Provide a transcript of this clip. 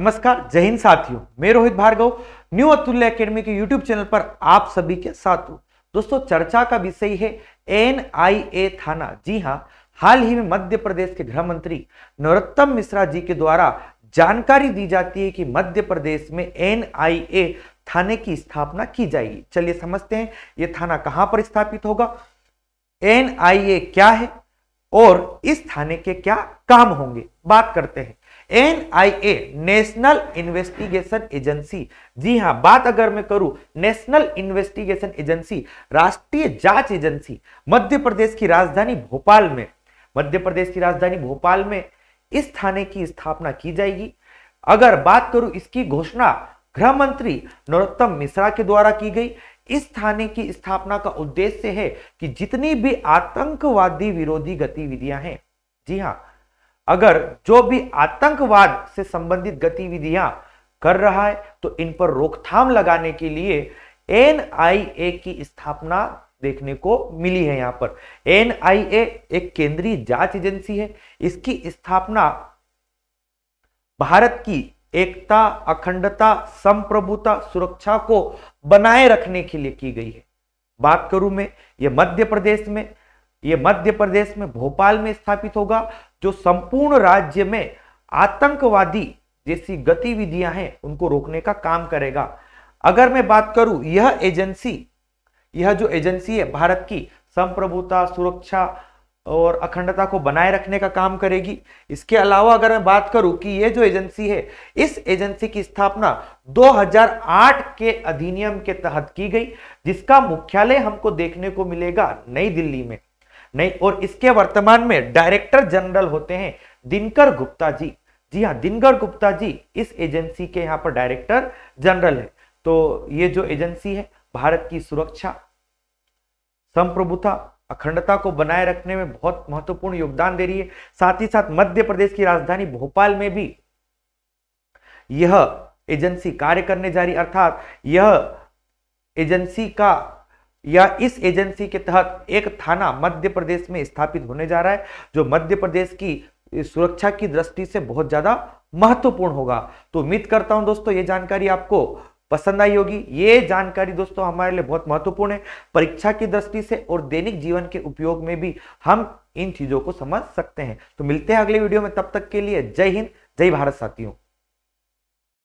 नमस्कार जय हिंद साथियों मैं रोहित भार्गव न्यू अतुल्य एकेडमी के यूट्यूब चैनल पर आप सभी के साथ हूँ दोस्तों चर्चा का विषय है एन आई ए थाना जी हाँ हाल ही में मध्य प्रदेश के गृह मंत्री नरोत्तम मिश्रा जी के द्वारा जानकारी दी जाती है कि मध्य प्रदेश में एन आई ए थाने की स्थापना की जाएगी चलिए समझते हैं ये थाना कहाँ पर स्थापित होगा एन आई ए क्या है और इस थाने के क्या काम होंगे बात करते हैं एनआईए नेशनल इन्वेस्टिगेशन एजेंसी जी हाँ बात अगर मैं करूं नेशनल इन्वेस्टिगेशन एजेंसी राष्ट्रीय जांच एजेंसी मध्य प्रदेश की राजधानी भोपाल में मध्य प्रदेश की राजधानी भोपाल में इस थाने की स्थापना की जाएगी अगर बात करूं इसकी घोषणा गृह मंत्री नरोत्तम मिश्रा के द्वारा की गई इस थाने की स्थापना का उद्देश्य है कि जितनी भी आतंकवादी विरोधी गतिविधियां हैं जी हाँ अगर जो भी आतंकवाद से संबंधित गतिविधियां कर रहा है तो इन पर रोकथाम लगाने के लिए एनआईए की स्थापना देखने को मिली है यहां पर एनआईए एक केंद्रीय जांच एजेंसी है इसकी स्थापना भारत की एकता अखंडता संप्रभुता सुरक्षा को बनाए रखने के लिए की गई है बात करूं मैं ये मध्य प्रदेश में ये मध्य प्रदेश में भोपाल में स्थापित होगा जो संपूर्ण राज्य में आतंकवादी जैसी गतिविधियां हैं उनको रोकने का काम करेगा अगर मैं बात करूं यह एजेंसी यह जो एजेंसी है भारत की संप्रभुता सुरक्षा और अखंडता को बनाए रखने का काम करेगी इसके अलावा अगर मैं बात करूं कि यह जो एजेंसी है इस एजेंसी की स्थापना 2008 के अधिनियम के तहत की गई जिसका मुख्यालय हमको देखने को मिलेगा नई दिल्ली में नहीं और इसके वर्तमान में डायरेक्टर जनरल होते हैं दिनकर गुप्ता जी जी हाँ दिनकर गुप्ता जी इस एजेंसी के यहाँ पर डायरेक्टर जनरल है तो ये जो एजेंसी है भारत की सुरक्षा संप्रभुता अखंडता को बनाए रखने में बहुत महत्वपूर्ण योगदान दे रही है साथ ही साथ मध्य प्रदेश की राजधानी भोपाल में भी यह एजेंसी कार्य करने जा रही अर्थात यह एजेंसी का या इस एजेंसी के तहत एक थाना मध्य प्रदेश में स्थापित होने जा रहा है जो मध्य प्रदेश की सुरक्षा की दृष्टि से बहुत ज्यादा महत्वपूर्ण होगा तो उम्मीद करता हूं दोस्तों ये जानकारी आपको पसंद आई होगी ये जानकारी दोस्तों हमारे लिए बहुत महत्वपूर्ण है परीक्षा की दृष्टि से और दैनिक जीवन के उपयोग में भी हम इन चीजों को समझ सकते हैं तो मिलते हैं अगले वीडियो में तब तक के लिए जय हिंद जय भारत साथियों